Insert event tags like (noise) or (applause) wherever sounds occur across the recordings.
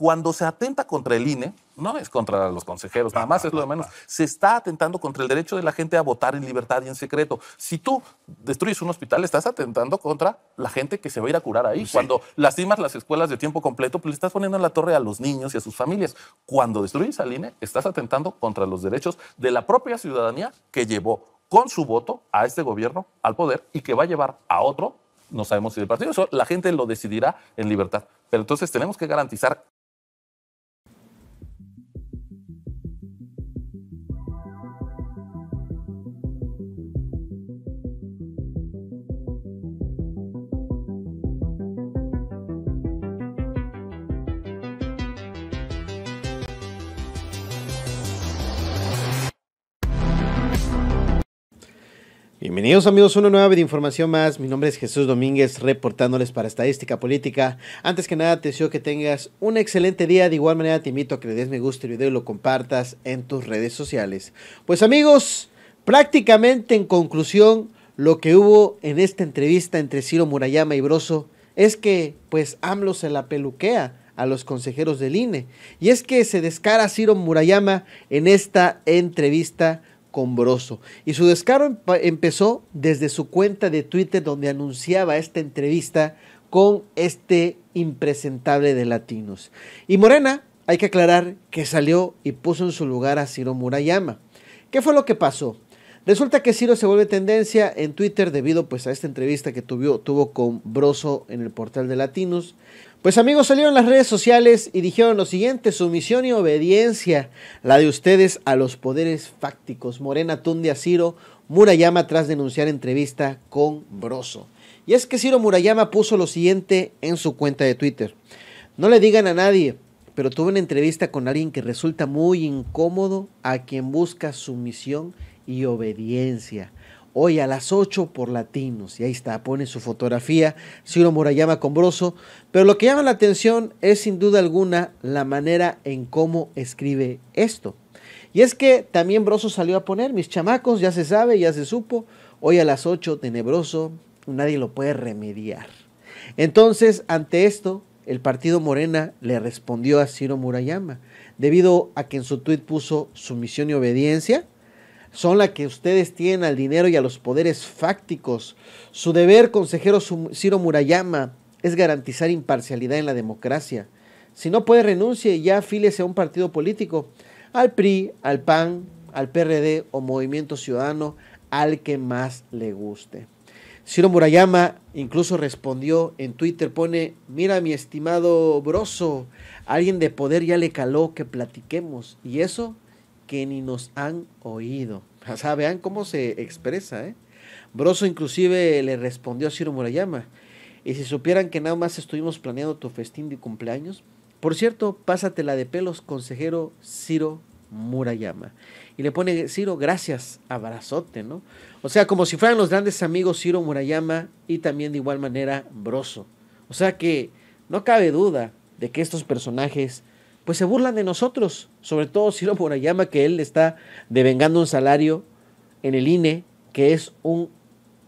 Cuando se atenta contra el INE, no es contra los consejeros, nada más es lo de menos. Se está atentando contra el derecho de la gente a votar en libertad y en secreto. Si tú destruyes un hospital, estás atentando contra la gente que se va a ir a curar ahí. Cuando lastimas las escuelas de tiempo completo, pues le estás poniendo en la torre a los niños y a sus familias. Cuando destruyes al INE, estás atentando contra los derechos de la propia ciudadanía que llevó con su voto a este gobierno al poder y que va a llevar a otro no sabemos si el partido, eso la gente lo decidirá en libertad. Pero entonces tenemos que garantizar Bienvenidos amigos a una nueva de información más. Mi nombre es Jesús Domínguez reportándoles para Estadística Política. Antes que nada te deseo que tengas un excelente día. De igual manera te invito a que le des me gusta al video y lo compartas en tus redes sociales. Pues amigos, prácticamente en conclusión lo que hubo en esta entrevista entre Ciro Murayama y Broso es que pues AMLO se la peluquea a los consejeros del INE. Y es que se descara Ciro Murayama en esta entrevista y su descaro empezó desde su cuenta de Twitter donde anunciaba esta entrevista con este impresentable de latinos. Y Morena, hay que aclarar que salió y puso en su lugar a Ciro Murayama. ¿Qué fue lo que pasó? Resulta que Ciro se vuelve tendencia en Twitter debido pues a esta entrevista que tuvo, tuvo con Broso en el portal de Latinos. Pues amigos salieron las redes sociales y dijeron lo siguiente, sumisión y obediencia, la de ustedes a los poderes fácticos. Morena tunde a Ciro Murayama tras denunciar entrevista con Broso. Y es que Ciro Murayama puso lo siguiente en su cuenta de Twitter. No le digan a nadie, pero tuve una entrevista con alguien que resulta muy incómodo, a quien busca sumisión y obediencia. Hoy a las 8 por latinos. Y ahí está, pone su fotografía, Ciro Murayama con Broso, Pero lo que llama la atención es sin duda alguna la manera en cómo escribe esto. Y es que también Broso salió a poner, mis chamacos, ya se sabe, ya se supo, hoy a las 8 tenebroso, nadie lo puede remediar. Entonces, ante esto, el partido Morena le respondió a Ciro Murayama, debido a que en su tweet puso sumisión y obediencia, son la que ustedes tienen al dinero y a los poderes fácticos. Su deber, consejero Ciro Murayama, es garantizar imparcialidad en la democracia. Si no puede, renuncie y ya afílese a un partido político, al PRI, al PAN, al PRD o Movimiento Ciudadano, al que más le guste. Ciro Murayama incluso respondió en Twitter, pone, mira mi estimado Broso, alguien de poder ya le caló que platiquemos. Y eso que ni nos han oído. (laughs) O sea, vean cómo se expresa. ¿eh? Broso inclusive le respondió a Ciro Murayama, y si supieran que nada más estuvimos planeando tu festín de cumpleaños, por cierto, pásatela de pelos, consejero Ciro Murayama. Y le pone Ciro, gracias, abrazote, ¿no? O sea, como si fueran los grandes amigos Ciro Murayama y también de igual manera Broso. O sea que no cabe duda de que estos personajes pues se burlan de nosotros, sobre todo si Ciro llama que él está devengando un salario en el INE, que es un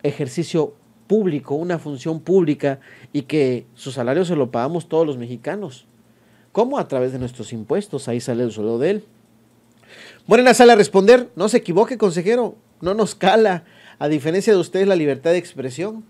ejercicio público, una función pública, y que su salario se lo pagamos todos los mexicanos. ¿Cómo? A través de nuestros impuestos, ahí sale el sueldo de él. en sale a responder, no se equivoque, consejero, no nos cala. A diferencia de ustedes, la libertad de expresión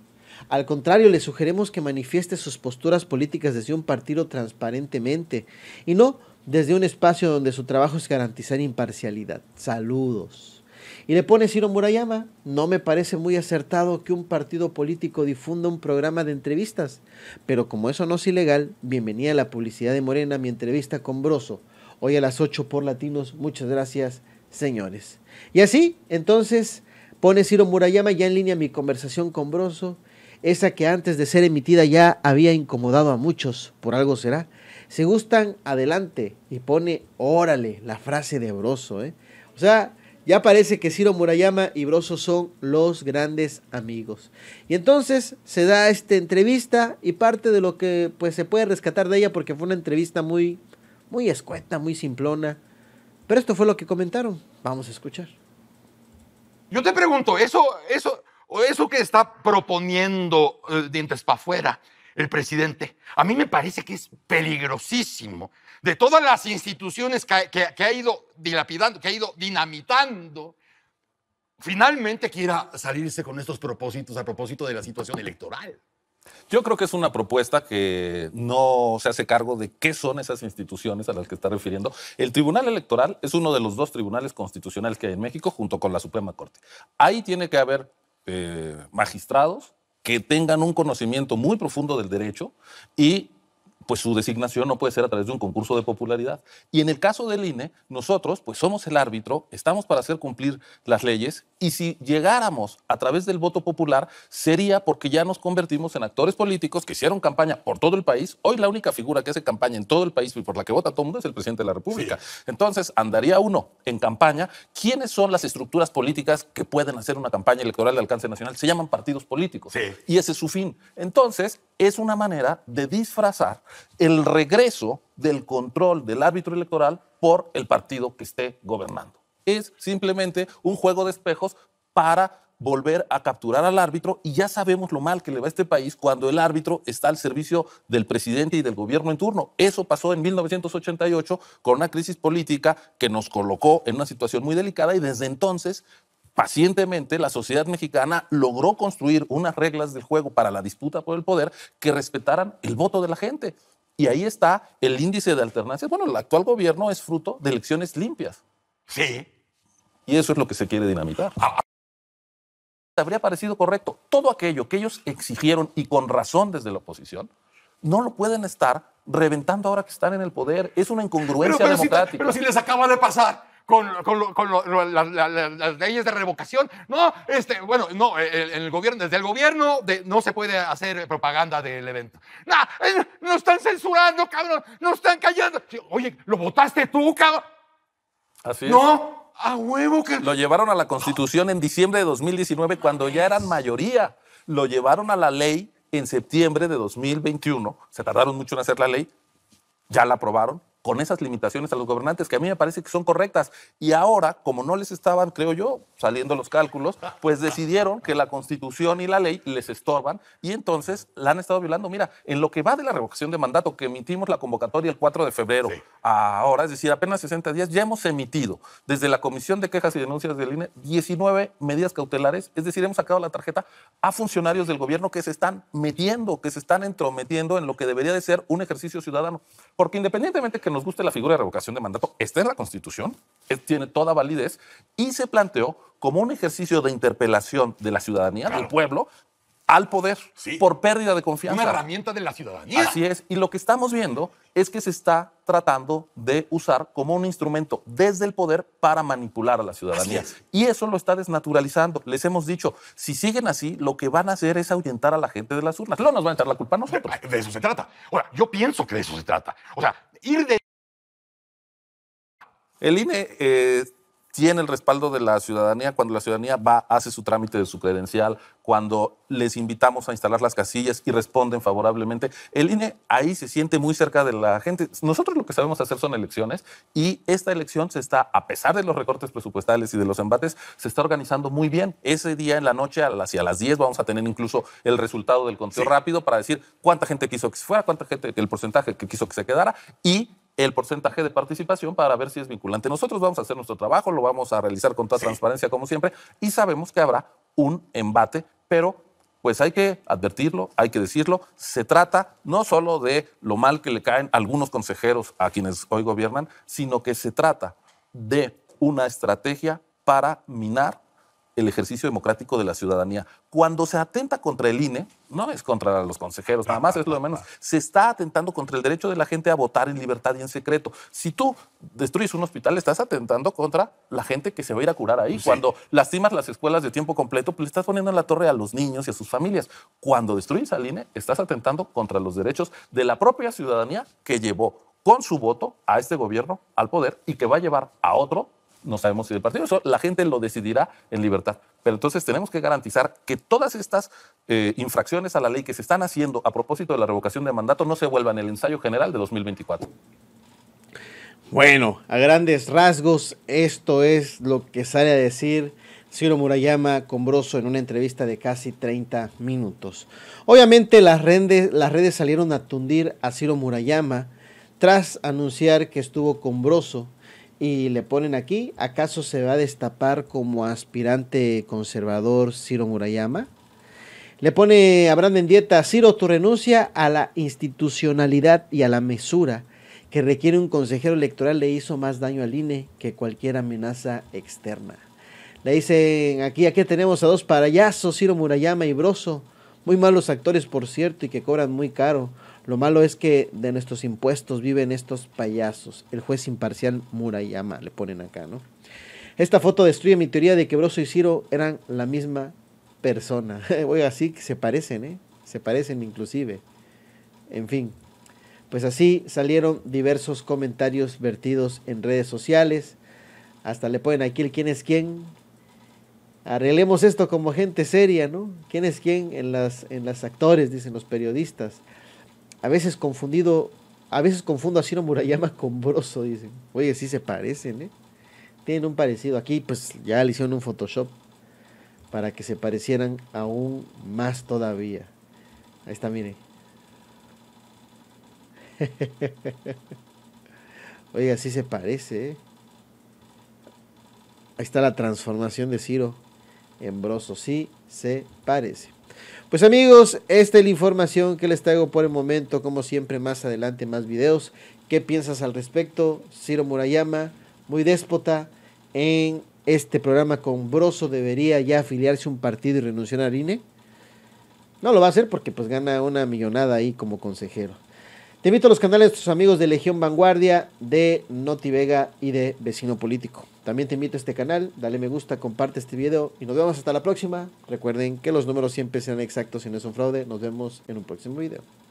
al contrario, le sugerimos que manifieste sus posturas políticas desde un partido transparentemente y no desde un espacio donde su trabajo es garantizar imparcialidad. Saludos. Y le pone Ciro Murayama, no me parece muy acertado que un partido político difunda un programa de entrevistas, pero como eso no es ilegal, bienvenida a la publicidad de Morena, mi entrevista con Broso, hoy a las 8 por Latinos, muchas gracias, señores. Y así, entonces, pone Ciro Murayama ya en línea mi conversación con Broso esa que antes de ser emitida ya había incomodado a muchos, por algo será. Se gustan, adelante, y pone, órale, la frase de Broso, ¿eh? O sea, ya parece que Ciro Murayama y Broso son los grandes amigos. Y entonces se da esta entrevista y parte de lo que pues, se puede rescatar de ella, porque fue una entrevista muy, muy escueta, muy simplona. Pero esto fue lo que comentaron. Vamos a escuchar. Yo te pregunto, eso, eso, o eso que está proponiendo eh, dientes para afuera el presidente, a mí me parece que es peligrosísimo. De todas las instituciones que ha ido dilapidando, que ha ido dinamitando, finalmente quiera salirse con estos propósitos a propósito de la situación electoral. Yo creo que es una propuesta que no se hace cargo de qué son esas instituciones a las que está refiriendo. El Tribunal Electoral es uno de los dos tribunales constitucionales que hay en México junto con la Suprema Corte. Ahí tiene que haber eh, magistrados que tengan un conocimiento muy profundo del derecho y pues su designación no puede ser a través de un concurso de popularidad. Y en el caso del INE, nosotros pues somos el árbitro, estamos para hacer cumplir las leyes y si llegáramos a través del voto popular sería porque ya nos convertimos en actores políticos que hicieron campaña por todo el país. Hoy la única figura que hace campaña en todo el país y por la que vota todo el mundo es el presidente de la República. Entonces, andaría uno en campaña. ¿Quiénes son las estructuras políticas que pueden hacer una campaña electoral de alcance nacional? Se llaman partidos políticos. Y ese es su fin. Entonces, es una manera de disfrazar el regreso del control del árbitro electoral por el partido que esté gobernando. Es simplemente un juego de espejos para volver a capturar al árbitro y ya sabemos lo mal que le va a este país cuando el árbitro está al servicio del presidente y del gobierno en turno. Eso pasó en 1988 con una crisis política que nos colocó en una situación muy delicada y desde entonces pacientemente la sociedad mexicana logró construir unas reglas del juego para la disputa por el poder que respetaran el voto de la gente. Y ahí está el índice de alternancia. Bueno, el actual gobierno es fruto de elecciones limpias. Sí. Y eso es lo que se quiere dinamitar. habría parecido correcto. Todo aquello que ellos exigieron y con razón desde la oposición, no lo pueden estar reventando ahora que están en el poder. Es una incongruencia democrática. pero si les acaba de pasar con, las leyes de revocación. No, este, bueno, no, eh, el, el gobierno, desde el gobierno no se puede hacer propaganda del evento. No, eh, no están censurando, cabrón, no están callando. Oye, ¿lo votaste tú, cabrón? Así No. A huevo que... Lo llevaron a la Constitución en diciembre de 2019 cuando ya eran mayoría. Lo llevaron a la ley en septiembre de 2021. Se tardaron mucho en hacer la ley. Ya la aprobaron con esas limitaciones a los gobernantes, que a mí me parece que son correctas. Y ahora, como no les estaban, creo yo, saliendo los cálculos, pues decidieron que la Constitución y la ley les estorban y entonces la han estado violando. Mira, en lo que va de la revocación de mandato, que emitimos la convocatoria el 4 de febrero, ahora, es decir, apenas 60 días, ya hemos emitido desde la Comisión de Quejas y Denuncias del e INE 19 medidas cautelares, es decir, hemos sacado la tarjeta a funcionarios del gobierno que se están metiendo, que se están entrometiendo en lo que debería de ser un ejercicio ciudadano. Porque independientemente que nos guste la figura de revocación de mandato, está en la Constitución, tiene toda validez y se planteó como un ejercicio de interpelación de la ciudadanía, del pueblo, al poder por pérdida de confianza. Una herramienta de la ciudadanía. Así es. Y lo que estamos viendo es que se está tratando de usar como un instrumento desde el poder para manipular a la ciudadanía. Y eso lo está desnaturalizando. Les hemos dicho, si siguen así, lo que van a hacer es ahuyentar a la gente de las urnas. No nos van a echar la culpa a nosotros. (laughs) De eso se trata. Ahora, yo pienso que de eso se trata. O sea, ir de... El INE eh, tiene el respaldo de la ciudadanía cuando la ciudadanía va, hace su trámite de su credencial, cuando les invitamos a instalar las casillas y responden favorablemente. El INE ahí se siente muy cerca de la gente. Nosotros lo que sabemos hacer son elecciones y esta elección se está, a pesar de los recortes presupuestales y de los embates, se está organizando muy bien. Ese día en la noche, hacia las 10, vamos a tener incluso el resultado del conteo rápido para decir cuánta gente quiso que se fuera, cuánta gente, el porcentaje que quiso que se quedara y el porcentaje de participación para ver si es vinculante. Nosotros vamos a hacer nuestro trabajo, lo vamos a realizar con toda transparencia como siempre y sabemos que habrá un embate, pero pues hay que advertirlo, hay que decirlo. Se trata no solo de lo mal que le caen algunos consejeros a quienes hoy gobiernan, sino que se trata de una estrategia para minar el ejercicio democrático de la ciudadanía. Cuando se atenta contra el INE, no es contra los consejeros, nada más es lo de menos, se está atentando contra el derecho de la gente a votar en libertad y en secreto. Si tú destruyes un hospital, estás atentando contra la gente que se va a ir a curar ahí. Cuando lastimas las escuelas de tiempo completo, pues le estás poniendo en la torre a los niños y a sus familias. Cuando destruyes al INE, estás atentando contra los derechos de la propia ciudadanía que llevó con su voto a este gobierno al poder y que va a llevar a otro no sabemos si el partido. la gente lo decidirá en libertad. Pero entonces tenemos que garantizar que todas estas eh, infracciones a la ley que se están haciendo a propósito de la revocación de mandato no se vuelvan el ensayo general de 2024. Bueno, a grandes rasgos, esto es lo que sale a decir Ciro Murayama Combroso en una entrevista de casi 30 minutos. Obviamente las redes, las redes salieron a tundir a Ciro Murayama tras anunciar que estuvo con Broso y le ponen aquí, ¿acaso se va a destapar como aspirante conservador Ciro Murayama? Le pone Abraham dieta, Ciro, tu renuncia a la institucionalidad y a la mesura que requiere un consejero electoral le hizo más daño al INE que cualquier amenaza externa. Le dicen aquí, aquí tenemos a dos parayazos, Ciro Murayama y Broso, muy malos actores por cierto y que cobran muy caro lo malo es que de nuestros impuestos viven estos payasos. El juez imparcial Murayama, le ponen acá, ¿no? Esta foto destruye mi teoría de que Broso y Ciro eran la misma persona. (laughs) Oiga, así que se parecen, ¿eh? Se parecen inclusive. En fin. Pues así salieron diversos comentarios vertidos en redes sociales. Hasta le ponen aquí el quién es quién. Arreglemos esto como gente seria, ¿no? ¿Quién es quién en las, en las actores, dicen los periodistas? A veces confundido, a veces confundo a Ciro Murayama (laughs) con Broso, dicen. Oye, sí se parecen, ¿eh? Tienen un parecido. Aquí pues ya le hicieron un Photoshop para que se parecieran aún más todavía. Ahí está, miren. (laughs) Oye, sí se parece, ¿eh? Ahí está la transformación de Ciro en Broso. Sí se parece. Pues amigos, esta es la información que les traigo por el momento. Como siempre, más adelante, más videos. ¿Qué piensas al respecto? Ciro Murayama, muy déspota en este programa con Broso. ¿Debería ya afiliarse a un partido y renunciar a INE? No lo va a hacer porque pues gana una millonada ahí como consejero. Te invito a los canales de tus amigos de Legión Vanguardia, de Noti Vega y de Vecino Político. También te invito a este canal, dale me gusta, comparte este video y nos vemos hasta la próxima. Recuerden que los números siempre serán exactos y no es un fraude. Nos vemos en un próximo video.